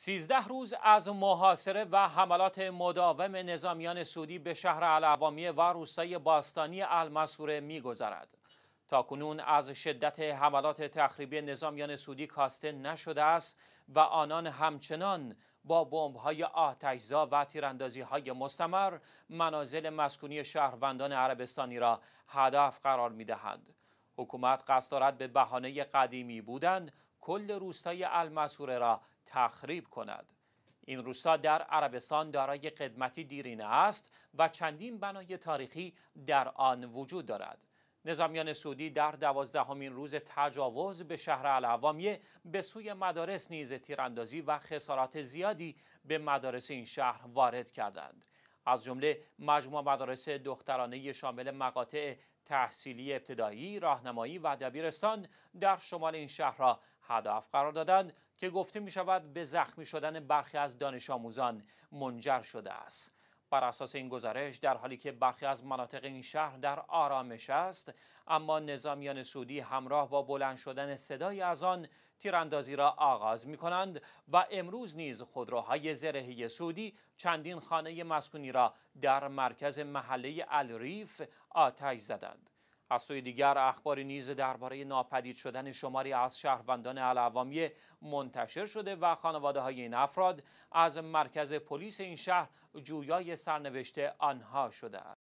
سیزده روز از محاصره و حملات مداوم نظامیان سعودی به شهر العوامی و روستای باستانی المسوره میگذرد تا کنون از شدت حملات تخریبی نظامیان سعودی کاسته نشده است و آنان همچنان با بمب‌های آتشزا و تیراندازی‌های مستمر منازل مسکونی شهروندان عربستانی را هدف قرار می‌دهند. حکومت قصد دارد به بهانه قدیمی بودند، کل روستای المسوره را تخریب کند این روستا در عربستان دارای قدمتی دیرینه است و چندین بنای تاریخی در آن وجود دارد نظامیان سعودی در دوازدهمین روز تجاوز به شهر العوامیه به سوی مدارس نیز تیراندازی و خسارات زیادی به مدارس این شهر وارد کردند از جمله مجموع مدارس دخترانه شامل مقاطع تحصیلی ابتدایی، راهنمایی و دبیرستان در شمال این شهر را هدف قرار دادند که گفته می شود به زخمی شدن برخی از دانش آموزان منجر شده است. بر اساس این گزارش در حالی که برخی از مناطق این شهر در آرامش است اما نظامیان سعودی همراه با بلند شدن صدای از آن تیراندازی را آغاز می کنند و امروز نیز خودروهای زرهی سعودی چندین خانه مسکونی را در مرکز محله الریف آتش زدند از سوی دیگر اخباری نیز درباره ناپدید شدن شماری از شهروندان العوامی منتشر شده و خانواده های این افراد از مرکز پلیس این شهر جویای سرنوشت آنها شده است